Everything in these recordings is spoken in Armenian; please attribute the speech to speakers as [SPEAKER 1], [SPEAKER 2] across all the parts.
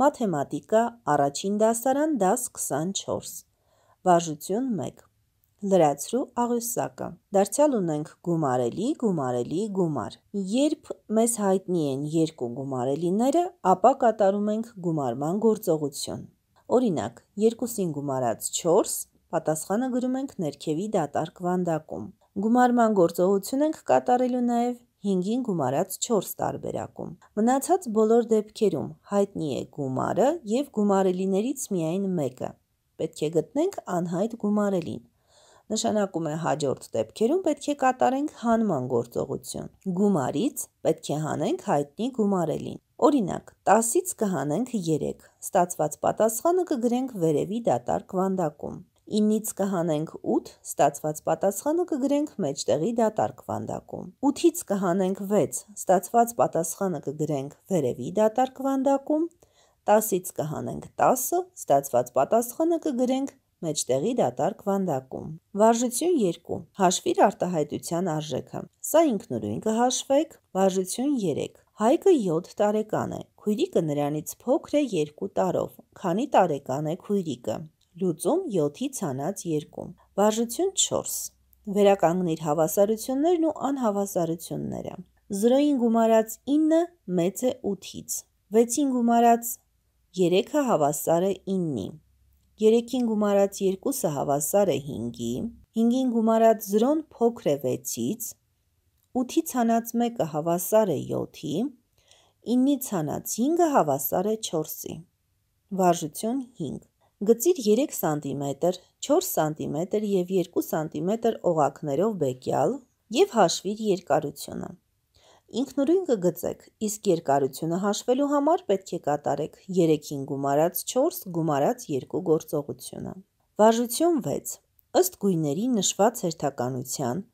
[SPEAKER 1] մաթեմատիկա առաջին դասարան դաս 24, վարժություն 1։ Լրացրու աղյուսակը։ Դարձյալ ունենք գումարելի, գումարելի, գումար։ Երբ մեզ հայտնի են երկու գումարելիները, ապա կատարում ենք գումարման գործողություն։ Օրինակ, 2-ին գումարած 4, պատասխանը գրում ենք ներքևի դատարկ վանդակում։ Գումարման գործողություն ենք կատարելու նաև 5-ին գումարած 4 տարբերակում։ Մնացած բոլոր դեպքերում հայտնի է գումարը եւ գումարելիներից միայն մեկը։ Պետք է գտնենք անհայտ գումարելին։ Նշանակում է հաջորդ դեպքերում պետք է կատարենք հանման գործողություն։ Գումարից պետք է հանենք հայտնի գումարելին։ Օրինակ, 10-ից կհանենք 3։ Ստացված պատասխանը կգրենք վերևի դատարկ վանդակում։ 9-ից կհանենք 8, ստացված պատասխանը կգրենք մեջտեղի դատարկ վանդակում։ 8-ից կհանենք 6, ստացված պատասխանը կգրենք վերևի դատարկ վանդակում։ 10-ից կհանենք 10, ստացված պատասխանը կգրենք մեջտեղի դատարկ վանդակում։ Վարժություն 2. Հաշվիր արտահայտության արժեքը։ Սա ինքնուրույն կհաշվեք։ Վարժություն 3. Հայկը 7 տարեկան է։ Քույրիկը նրանից փոքր է 2 տարով։ Քանի տարեկան է քույրիկը լուծում 7-ի ցանած 2։ Վարժություն 4։ Վերականգնիր հավասարություններն ու անհավասարությունները։ 0-ին գումարած 9-ը մեծ է 8-ից։ 6-ին գումարած 3-ը հավասար է 9-ի։ 3-ին գումարած 2-ը հավասար է 5-ի։ 5-ին գումարած 0-ն փոքր է 6-ից։ 8-ի ցանած 1-ը հավասար է 7-ի։ 9-ի ցանած 5-ը հավասար է 4-ի։ Վարժություն 5 Գծիր 3 սմ, 4 սմ և 2 սմ օղակներով բեկյալ և հաշվիր երկարությունը։ Ինքնուրույն կգծեք, իսկ երկարությունը հաշվելու համար պետք է կատարեք 3-ին գումարած 4 գումարած 2 գործողությունը։ Վարժություն 6. Ըստ գույների նշված հերթականության,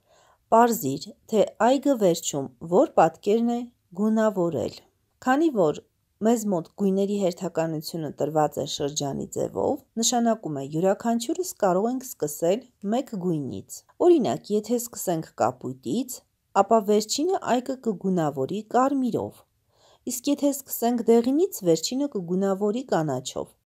[SPEAKER 1] պարզիր, թե այգը վերջում որ պատկերն է գունավորել։ Քանի որ Մեզ մոտ գույների հերթականությունը տրված է շրջանի ձևով, նշանակում է յուրաքանչյուրս կարող ենք սկսել մեկ գույնից։ Օրինակ, եթե սկսենք կապույտից, ապա վերջինը այկը կգունավորի կարմիրով։ Իսկ եթե սկսենք դեղինից, վերջինը կգունավորի կանաչով։